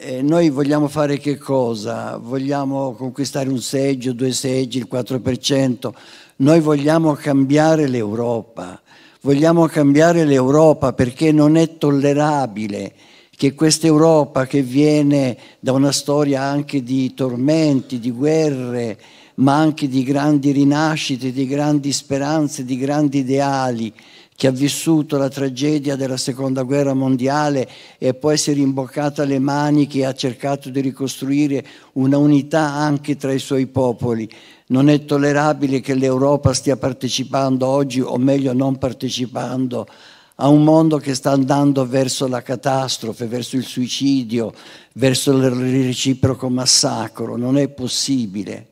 eh, noi vogliamo fare che cosa? Vogliamo conquistare un seggio, due seggi, il 4%? Noi vogliamo cambiare l'Europa, vogliamo cambiare l'Europa perché non è tollerabile che questa Europa che viene da una storia anche di tormenti, di guerre, ma anche di grandi rinascite, di grandi speranze, di grandi ideali, che ha vissuto la tragedia della seconda guerra mondiale e poi si è rimboccata le maniche e ha cercato di ricostruire una unità anche tra i suoi popoli. Non è tollerabile che l'Europa stia partecipando oggi, o meglio non partecipando, a un mondo che sta andando verso la catastrofe, verso il suicidio, verso il reciproco massacro. Non è possibile.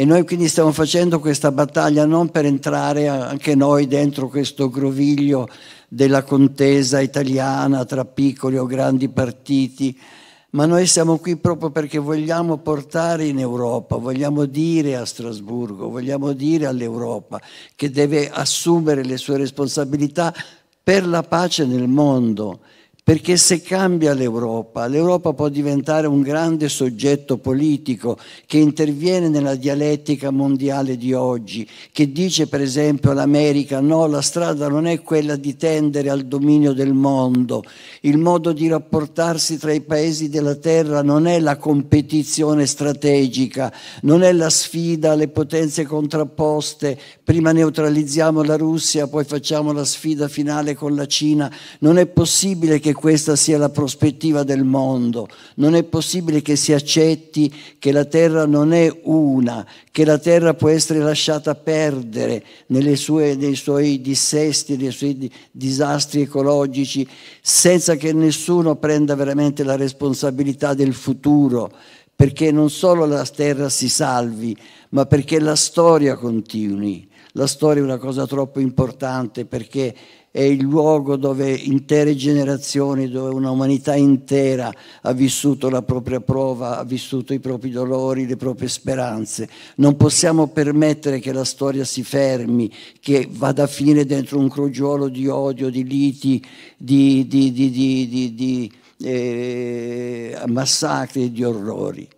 E noi quindi stiamo facendo questa battaglia non per entrare anche noi dentro questo groviglio della contesa italiana tra piccoli o grandi partiti, ma noi siamo qui proprio perché vogliamo portare in Europa, vogliamo dire a Strasburgo, vogliamo dire all'Europa che deve assumere le sue responsabilità per la pace nel mondo perché se cambia l'Europa, l'Europa può diventare un grande soggetto politico che interviene nella dialettica mondiale di oggi, che dice per esempio all'America no, la strada non è quella di tendere al dominio del mondo, il modo di rapportarsi tra i paesi della terra non è la competizione strategica, non è la sfida alle potenze contrapposte, prima neutralizziamo la Russia, poi facciamo la sfida finale con la Cina, non è possibile che questa sia la prospettiva del mondo. Non è possibile che si accetti che la terra non è una, che la terra può essere lasciata perdere sue, nei suoi dissesti, nei suoi disastri ecologici, senza che nessuno prenda veramente la responsabilità del futuro, perché non solo la terra si salvi, ma perché la storia continui la storia è una cosa troppo importante perché è il luogo dove intere generazioni, dove una umanità intera ha vissuto la propria prova, ha vissuto i propri dolori, le proprie speranze. Non possiamo permettere che la storia si fermi, che vada a fine dentro un crogiolo di odio, di liti, di, di, di, di eh, massacri, di orrori.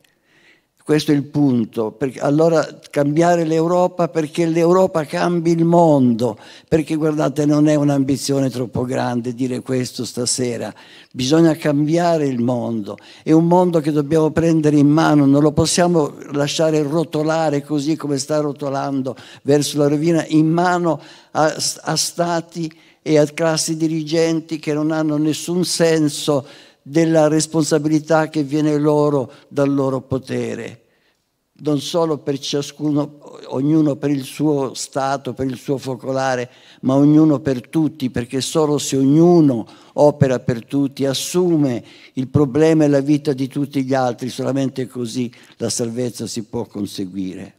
Questo è il punto. Perché, allora cambiare l'Europa perché l'Europa cambi il mondo, perché guardate non è un'ambizione troppo grande dire questo stasera, bisogna cambiare il mondo, è un mondo che dobbiamo prendere in mano, non lo possiamo lasciare rotolare così come sta rotolando verso la rovina, in mano a, a stati e a classi dirigenti che non hanno nessun senso della responsabilità che viene loro dal loro potere, non solo per ciascuno, ognuno per il suo stato, per il suo focolare, ma ognuno per tutti, perché solo se ognuno opera per tutti, assume il problema e la vita di tutti gli altri, solamente così la salvezza si può conseguire.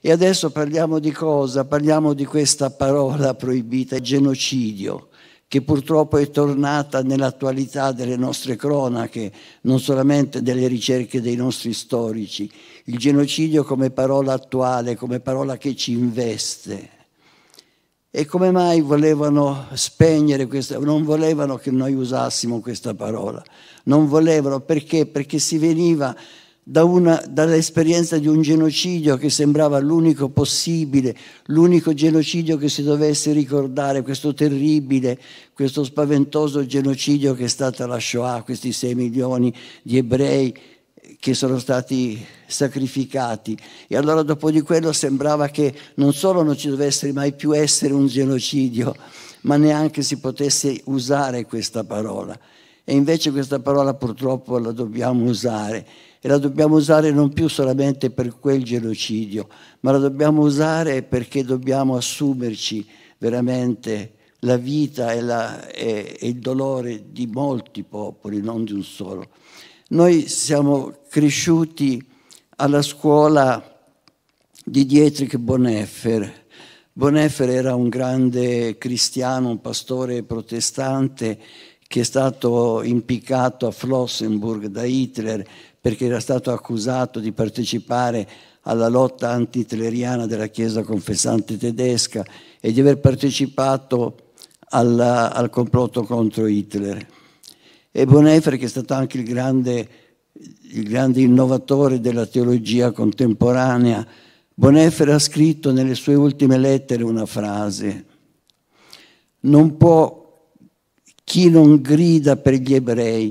E adesso parliamo di cosa? Parliamo di questa parola proibita, genocidio che purtroppo è tornata nell'attualità delle nostre cronache, non solamente delle ricerche dei nostri storici. Il genocidio come parola attuale, come parola che ci investe. E come mai volevano spegnere questa, non volevano che noi usassimo questa parola, non volevano perché? Perché si veniva da dall'esperienza di un genocidio che sembrava l'unico possibile, l'unico genocidio che si dovesse ricordare, questo terribile, questo spaventoso genocidio che è stata la Shoah, questi 6 milioni di ebrei che sono stati sacrificati. E allora dopo di quello sembrava che non solo non ci dovesse mai più essere un genocidio, ma neanche si potesse usare questa parola. E invece questa parola purtroppo la dobbiamo usare e la dobbiamo usare non più solamente per quel genocidio, ma la dobbiamo usare perché dobbiamo assumerci veramente la vita e, la, e, e il dolore di molti popoli, non di un solo. Noi siamo cresciuti alla scuola di Dietrich Boneffer. Boneffer era un grande cristiano, un pastore protestante che è stato impiccato a Flossenburg da Hitler perché era stato accusato di partecipare alla lotta antitleriana della Chiesa confessante tedesca e di aver partecipato alla, al complotto contro Hitler. E Bonhoeffer, che è stato anche il grande, il grande innovatore della teologia contemporanea, Bonhoeffer ha scritto nelle sue ultime lettere una frase, non può chi non grida per gli ebrei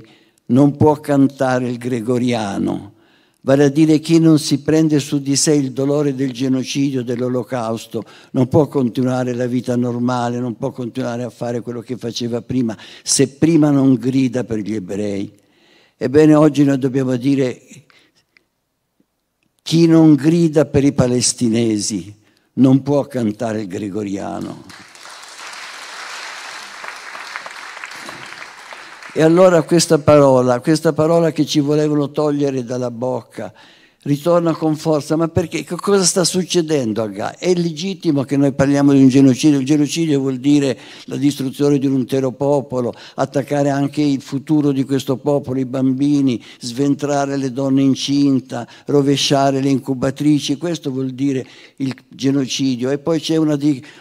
non può cantare il gregoriano, vale a dire chi non si prende su di sé il dolore del genocidio, dell'olocausto, non può continuare la vita normale, non può continuare a fare quello che faceva prima, se prima non grida per gli ebrei. Ebbene, oggi noi dobbiamo dire chi non grida per i palestinesi non può cantare il gregoriano. E allora questa parola, questa parola che ci volevano togliere dalla bocca, ritorna con forza. Ma perché? cosa sta succedendo a Gaza? È legittimo che noi parliamo di un genocidio. Il genocidio vuol dire la distruzione di un intero popolo, attaccare anche il futuro di questo popolo, i bambini, sventrare le donne incinta, rovesciare le incubatrici. Questo vuol dire il genocidio. E poi c'è una,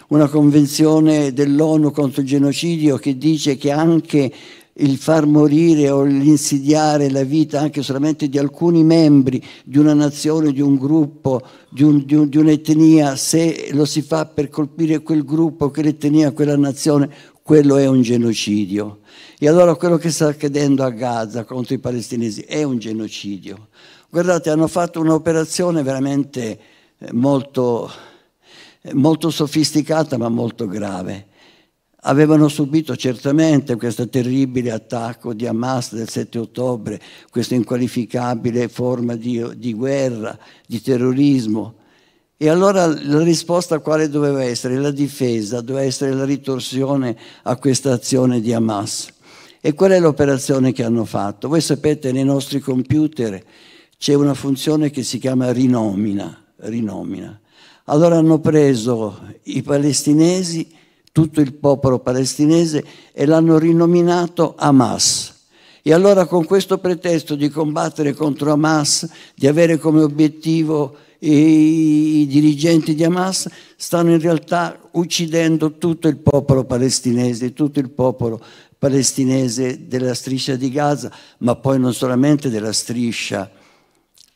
una convenzione dell'ONU contro il genocidio che dice che anche il far morire o l'insidiare la vita anche solamente di alcuni membri di una nazione, di un gruppo, di, un, di, un, di un'etnia, se lo si fa per colpire quel gruppo, quell'etnia, quella nazione, quello è un genocidio. E allora quello che sta accadendo a Gaza contro i palestinesi è un genocidio. Guardate, hanno fatto un'operazione veramente eh, molto, eh, molto sofisticata ma molto grave avevano subito certamente questo terribile attacco di Hamas del 7 ottobre, questa inqualificabile forma di, di guerra, di terrorismo. E allora la risposta quale doveva essere? La difesa, doveva essere la ritorsione a questa azione di Hamas. E qual è l'operazione che hanno fatto? Voi sapete, nei nostri computer c'è una funzione che si chiama rinomina. rinomina. Allora hanno preso i palestinesi tutto il popolo palestinese e l'hanno rinominato Hamas. E allora con questo pretesto di combattere contro Hamas, di avere come obiettivo i, dirigenti di Hamas, stanno in realtà uccidendo tutto il popolo palestinese, tutto il popolo palestinese della striscia di Gaza, ma poi non solamente della striscia,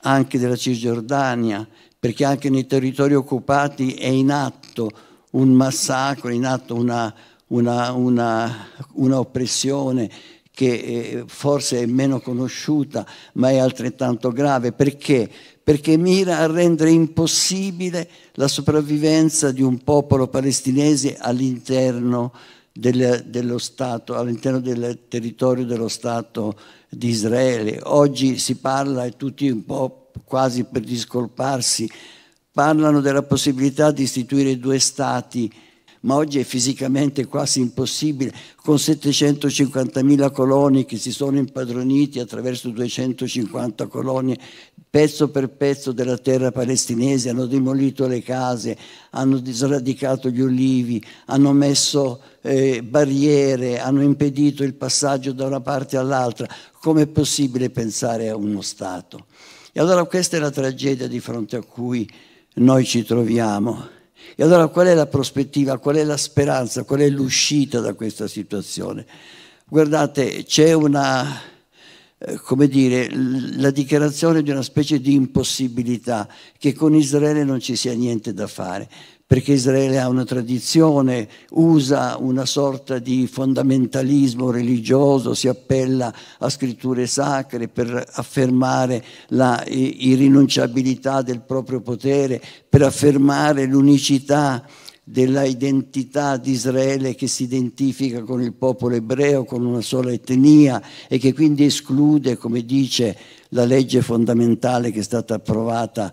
anche della Cisgiordania, perché anche nei territori occupati è in atto un massacro, in atto una, una, una, una oppressione che eh, forse è meno conosciuta, ma è altrettanto grave. Perché? Perché mira a rendere impossibile la sopravvivenza di un popolo palestinese all'interno del, dello Stato, all'interno del territorio dello Stato di Israele. Oggi si parla, e tutti un po' quasi per discolparsi, parlano della possibilità di istituire due stati, ma oggi è fisicamente quasi impossibile, con 750.000 coloni che si sono impadroniti attraverso 250 colonie, pezzo per pezzo della terra palestinese, hanno demolito le case, hanno disradicato gli ulivi, hanno messo eh, barriere, hanno impedito il passaggio da una parte all'altra. Com'è possibile pensare a uno Stato? E allora questa è la tragedia di fronte a cui noi ci troviamo. E allora qual è la prospettiva, qual è la speranza, qual è l'uscita da questa situazione? Guardate, c'è una, eh, come dire, la dichiarazione di una specie di impossibilità, che con Israele non ci sia niente da fare perché Israele ha una tradizione, usa una sorta di fondamentalismo religioso, si appella a scritture sacre per affermare la irrinunciabilità del proprio potere, per affermare l'unicità della identità di Israele che si identifica con il popolo ebreo, con una sola etnia e che quindi esclude, come dice la legge fondamentale che è stata approvata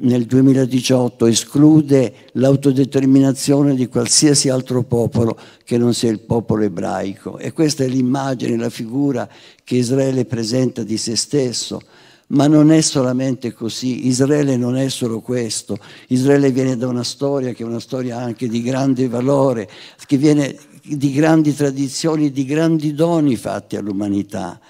nel 2018 esclude l'autodeterminazione di qualsiasi altro popolo che non sia il popolo ebraico. E questa è l'immagine, la figura che Israele presenta di se stesso. Ma non è solamente così, Israele non è solo questo, Israele viene da una storia che è una storia anche di grande valore, che viene di grandi tradizioni, di grandi doni fatti all'umanità.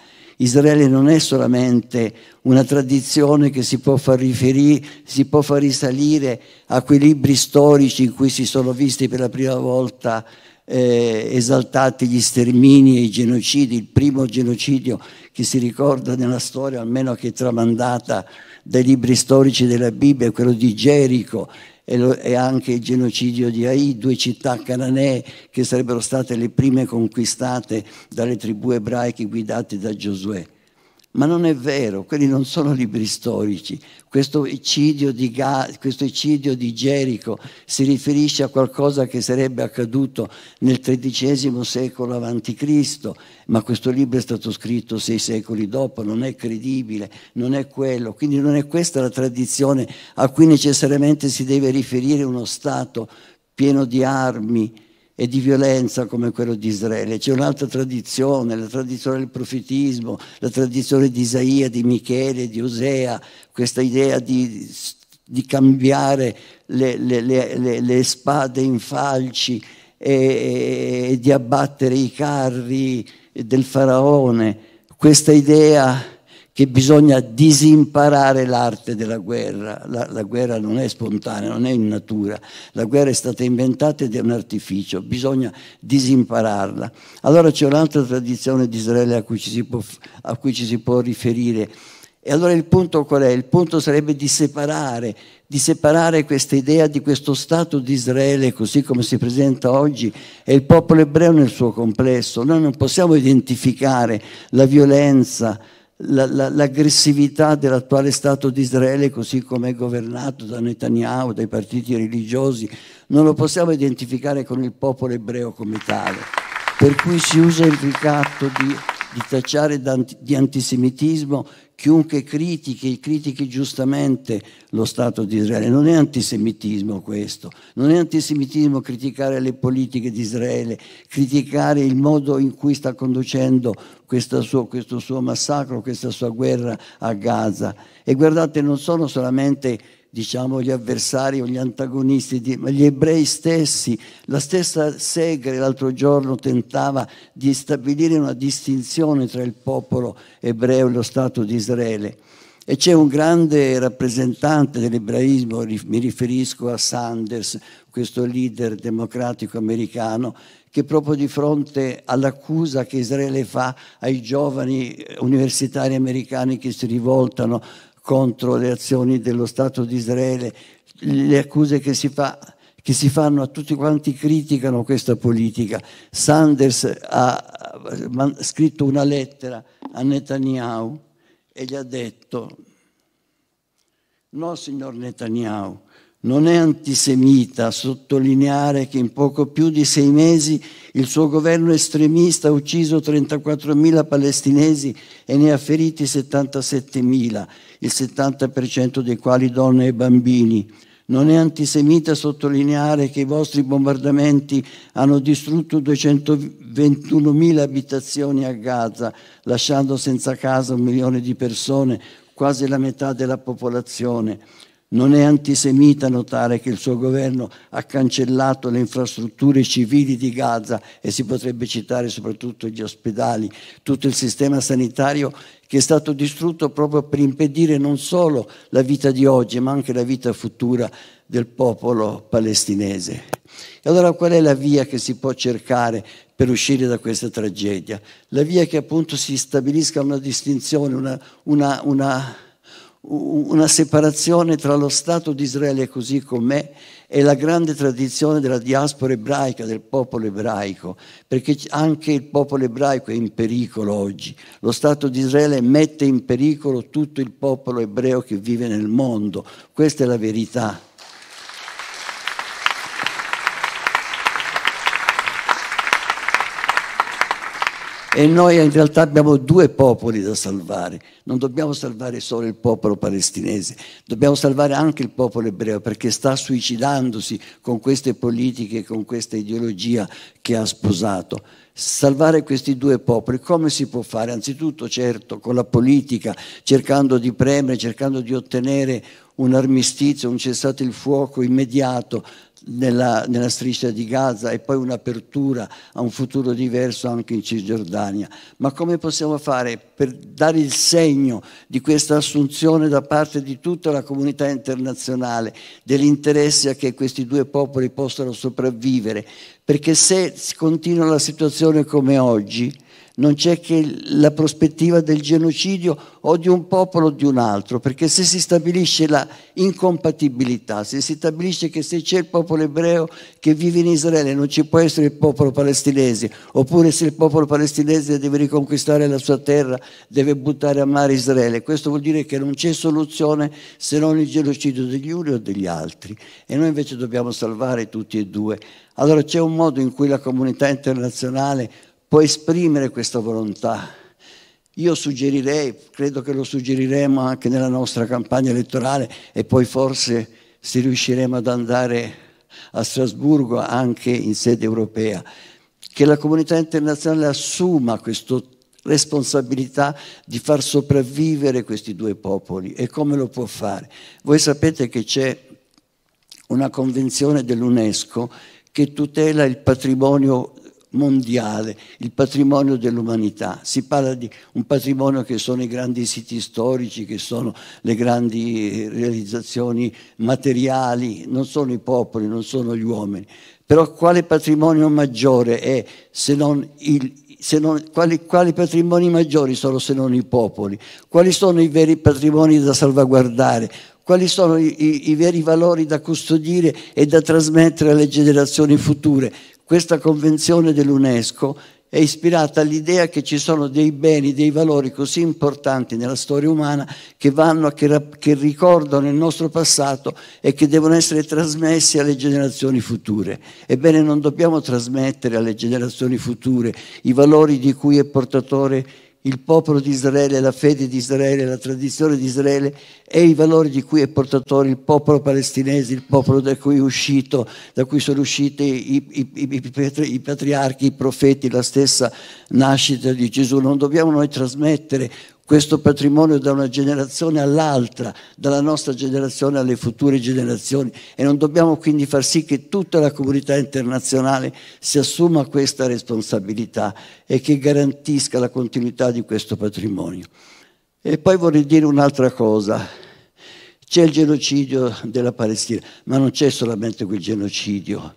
Israele non è solamente una tradizione che si può far, riferire, si può far risalire a quei libri storici in cui si sono visti per la prima volta eh, esaltati gli stermini e i genocidi, il primo genocidio che si ricorda nella storia, almeno che è tramandata dai libri storici della Bibbia, quello di Gerico e, lo, e anche il genocidio di Ai, due città cananee che sarebbero state le prime conquistate dalle tribù ebraiche guidate da Giosuè. Ma non è vero, quelli non sono libri storici. Questo eccidio di, Ga- questo eccidio di Gerico si riferisce a qualcosa che sarebbe accaduto nel XIII secolo a.C., ma questo libro è stato scritto sei secoli dopo, non è credibile, non è quello. Quindi non è questa la tradizione a cui necessariamente si deve riferire uno Stato pieno di armi, e di violenza come quello di Israele, c'è un'altra tradizione, la tradizione del profetismo, la tradizione di Isaia, di Michele, di Osea, questa idea di, di cambiare le, le, le, le, spade in falci e, e di abbattere i carri del faraone, questa idea che bisogna disimparare l'arte della guerra. La, la, guerra non è spontanea, non è in natura. La guerra è stata inventata ed è un artificio, bisogna disimpararla. Allora c'è un'altra tradizione di Israele a cui, può, a cui ci si può riferire. E allora il punto qual è? Il punto sarebbe di separare, di separare questa idea di questo Stato di Israele così come si presenta oggi e il popolo ebreo nel suo complesso. Noi non possiamo identificare la violenza, la, la, l'aggressività dell'attuale Stato di Israele così come è governato da Netanyahu, dai partiti religiosi, non lo possiamo identificare con il popolo ebreo come tale. Per cui si usa il ricatto di, di tacciare di antisemitismo chiunque critichi, critichi giustamente lo Stato di Israele. Non è antisemitismo questo, non è antisemitismo criticare le politiche di Israele, criticare il modo in cui sta conducendo suo, questo suo massacro, questa sua guerra a Gaza. E guardate, non sono solamente diciamo, gli avversari o gli antagonisti, ma gli ebrei stessi. La stessa Segre l'altro giorno tentava di stabilire una distinzione tra il popolo ebreo e lo Stato di Israele. E c'è un grande rappresentante dell'ebraismo, mi riferisco a Sanders, questo leader democratico americano, che proprio di fronte all'accusa che Israele fa ai giovani eh, universitari americani che si rivoltano contro le azioni dello Stato di Israele, le accuse che si, fa, che si fanno a tutti quanti criticano questa politica. Sanders ha scritto una lettera a Netanyahu e gli ha detto, no signor Netanyahu, non è antisemita sottolineare che in poco più di sei mesi il suo governo estremista ha ucciso 34.000 palestinesi e ne ha feriti 77.000, il 70% dei quali donne e bambini. Non è antisemita sottolineare che i vostri bombardamenti hanno distrutto 221.000 abitazioni a Gaza, lasciando senza casa un milione di persone, quasi la metà della popolazione. Non è antisemita notare che il suo governo ha cancellato le infrastrutture civili di Gaza e si potrebbe citare soprattutto gli ospedali, tutto il sistema sanitario che è stato distrutto proprio per impedire non solo la vita di oggi ma anche la vita futura del popolo palestinese. E allora qual è la via che si può cercare per uscire da questa tragedia? La via che appunto si stabilisca una distinzione, una, una, una una separazione tra lo Stato di Israele così com'è e la grande tradizione della diaspora ebraica, del popolo ebraico, perché anche il popolo ebraico è in pericolo oggi. Lo Stato di Israele mette in pericolo tutto il popolo ebreo che vive nel mondo, questa è la verità. E noi in realtà abbiamo due popoli da salvare. Non dobbiamo salvare solo il popolo palestinese, dobbiamo salvare anche il popolo ebreo perché sta suicidandosi con queste politiche, con questa ideologia che ha sposato. Salvare questi due popoli come si può fare? Anzitutto, certo, con la politica, cercando di premere, cercando di ottenere un armistizio, un cessate il fuoco immediato nella, nella, striscia di Gaza e poi un'apertura a un futuro diverso anche in Cisgiordania. Ma come possiamo fare per dare il segno di questa assunzione da parte di tutta la comunità internazionale dell'interesse a che questi due popoli possano sopravvivere? Perché se continua la situazione come oggi, non c'è che la prospettiva del genocidio o di un popolo o di un altro, perché se si stabilisce la incompatibilità, se si stabilisce che se c'è il popolo ebreo che vive in Israele non ci può essere il popolo palestinese, oppure se il popolo palestinese deve riconquistare la sua terra, deve buttare a mare Israele, questo vuol dire che non c'è soluzione se non il genocidio degli uni o degli altri e noi invece dobbiamo salvare tutti e due. Allora c'è un modo in cui la comunità internazionale può esprimere questa volontà. Io suggerirei, credo che lo suggeriremo anche nella nostra campagna elettorale e poi forse se riusciremo ad andare a Strasburgo anche in sede europea, che la comunità internazionale assuma questa responsabilità di far sopravvivere questi due popoli e come lo può fare. Voi sapete che c'è una convenzione dell'UNESCO che tutela il patrimonio mondiale, il patrimonio dell'umanità. Si parla di un patrimonio che sono i grandi siti storici, che sono le grandi eh, realizzazioni materiali, non sono i popoli, non sono gli uomini. Però quale patrimonio maggiore è se non il, non, quali, quali, patrimoni maggiori sono se non i popoli? Quali sono i veri patrimoni da salvaguardare? Quali sono i, i, i veri valori da custodire e da trasmettere alle generazioni future? Questa convenzione dell'UNESCO è ispirata all'idea che ci sono dei beni, dei valori così importanti nella storia umana che, vanno, che, che ricordano il nostro passato e che devono essere trasmessi alle generazioni future. Ebbene, non dobbiamo trasmettere alle generazioni future i valori di cui è portatore il popolo di Israele, la fede di Israele, la tradizione di Israele e i valori di cui è portatore il popolo palestinese, il popolo da cui è uscito, da cui sono usciti i, i, i, i patriarchi, i profeti, la stessa nascita di Gesù. Non dobbiamo noi trasmettere questo patrimonio da una generazione all'altra, dalla nostra generazione alle future generazioni e non dobbiamo quindi far sì che tutta la comunità internazionale si assuma questa responsabilità e che garantisca la continuità di questo patrimonio. E poi vorrei dire un'altra cosa. C'è il genocidio della Palestina, ma non c'è solamente quel genocidio.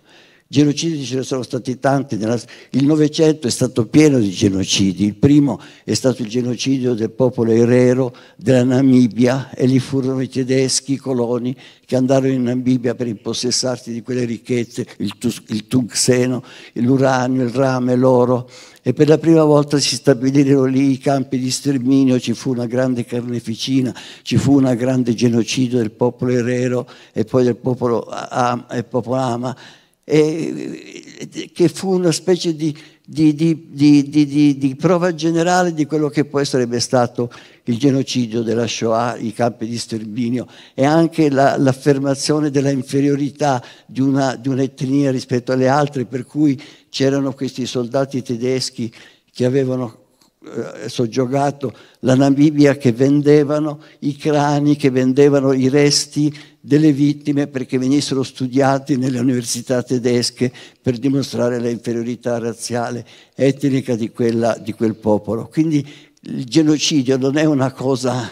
Genocidi ce ne sono stati tanti, il Novecento è stato pieno di genocidi, il primo è stato il genocidio del popolo erero della Namibia e lì furono i tedeschi, i coloni, che andarono in Namibia per impossessarsi di quelle ricchezze, il, tus- tungsteno, l'uranio, il rame, l'oro e per la prima volta si stabilirono lì i campi di sterminio, ci fu una grande carneficina, ci fu un grande genocidio del popolo erero e poi del popolo, Am- e popolo Ama eh, che fu una specie di, di, di, di, prova generale di quello che poi sarebbe stato il genocidio della Shoah, i campi di sterminio e anche la, l'affermazione della inferiorità di, una, di un'etnia rispetto alle altre, per cui c'erano questi soldati tedeschi che avevano eh, soggiogato la Namibia che vendevano i crani, che vendevano i resti delle vittime perché venissero studiati nelle università tedesche per dimostrare la inferiorità razziale, etnica di, quella, di quel popolo. Quindi il genocidio non è una cosa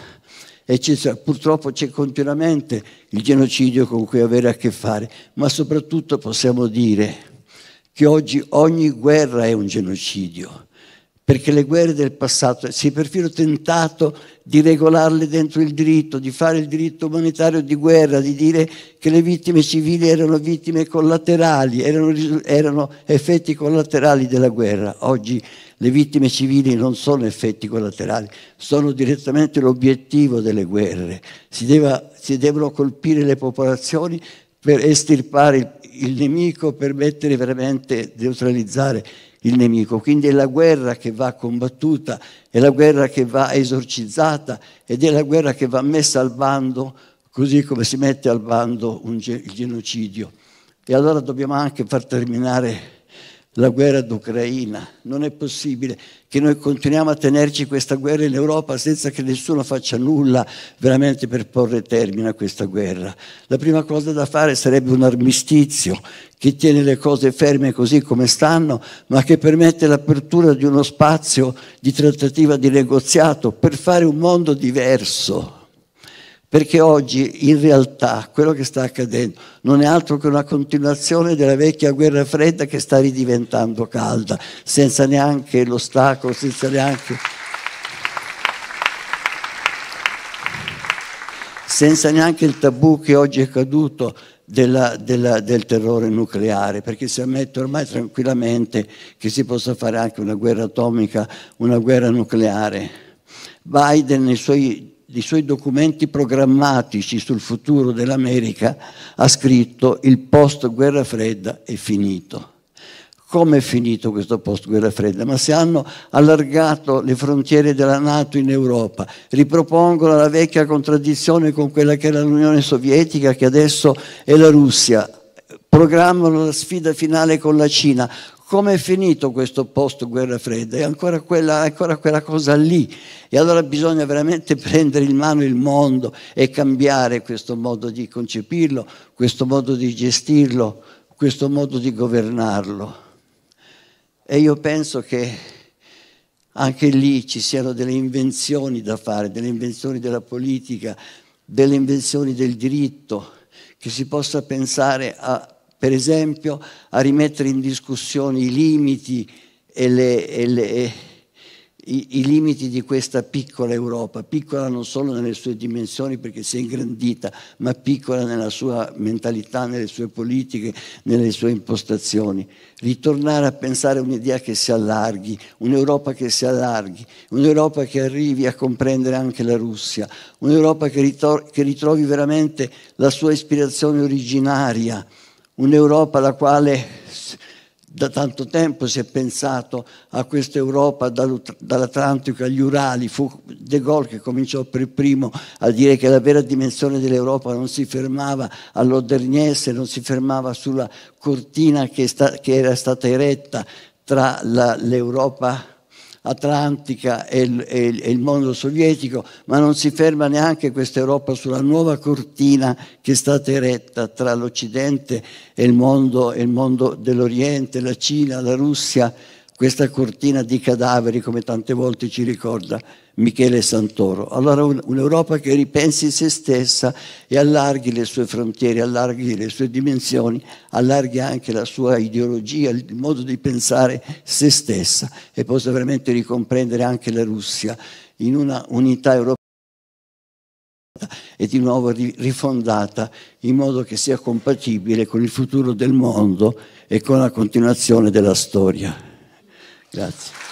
eccezionale, purtroppo c'è continuamente il genocidio con cui avere a che fare, ma soprattutto possiamo dire che oggi ogni guerra è un genocidio perché le guerre del passato si è perfino tentato di regolarle dentro il diritto, di fare il diritto umanitario di guerra, di dire che le vittime civili erano vittime collaterali, erano, erano effetti collaterali della guerra. Oggi le vittime civili non sono effetti collaterali, sono direttamente l'obiettivo delle guerre. Si, deve, si devono colpire le popolazioni per estirpare il, il nemico, per mettere veramente, neutralizzare il nemico. Quindi è la guerra che va combattuta, è la guerra che va esorcizzata ed è la guerra che va messa al bando, così come si mette al bando un, il genocidio. E allora dobbiamo anche far terminare la guerra d'Ucraina. Non è possibile che noi continuiamo a tenerci questa guerra in Europa senza che nessuno faccia nulla veramente per porre termine a questa guerra. La prima cosa da fare sarebbe un armistizio che tiene le cose ferme così come stanno, ma che permette l'apertura di uno spazio di trattativa, di negoziato per fare un mondo diverso perché oggi in realtà quello che sta accadendo non è altro che una continuazione della vecchia guerra fredda che sta ridiventando calda, senza neanche l'ostacolo, senza neanche... senza neanche il tabù che oggi è caduto della, della, del terrore nucleare, perché si ammette ormai tranquillamente che si possa fare anche una guerra atomica, una guerra nucleare. Biden nei suoi dei suoi documenti programmatici sul futuro dell'America, ha scritto il post-guerra fredda è finito. Come è finito questo post-guerra fredda? Ma se hanno allargato le frontiere della Nato in Europa, ripropongono la vecchia contraddizione con quella che era l'Unione Sovietica, che adesso è la Russia, programmano la sfida finale con la Cina come è finito questo post guerra fredda? È ancora, quella, è ancora quella cosa lì. E allora bisogna veramente prendere in mano il mondo e cambiare questo modo di concepirlo, questo modo di gestirlo, questo modo di governarlo. E io penso che anche lì ci siano delle invenzioni da fare, delle invenzioni della politica, delle invenzioni del diritto, che si possa pensare a per esempio, a rimettere in discussione i limiti, e le, e le, i, i limiti di questa piccola Europa, piccola non solo nelle sue dimensioni perché si è ingrandita, ma piccola nella sua mentalità, nelle sue politiche, nelle sue impostazioni. Ritornare a pensare a un'idea che si allarghi, un'Europa che si allarghi, un'Europa che arrivi a comprendere anche la Russia, un'Europa che, ritor- che ritrovi veramente la sua ispirazione originaria Un'Europa la quale da tanto tempo si è pensato a questa Europa dall'Atlantico agli Urali, fu De Gaulle che cominciò per primo a dire che la vera dimensione dell'Europa non si fermava all'Oderniese, non si fermava sulla cortina che, sta, che era stata eretta tra l'Europa atlantica e il, e, il, e il, mondo sovietico, ma non si ferma neanche questa Europa sulla nuova cortina che è stata eretta tra l'Occidente e il mondo, e il mondo dell'Oriente, la Cina, la Russia questa cortina di cadaveri, come tante volte ci ricorda Michele Santoro. Allora un'Europa che ripensi se stessa e allarghi le sue frontiere, allarghi le sue dimensioni, allarghi anche la sua ideologia, il modo di pensare se stessa e possa veramente ricomprendere anche la Russia in una unità europea e di nuovo rifondata in modo che sia compatibile con il futuro del mondo e con la continuazione della storia. Grazie.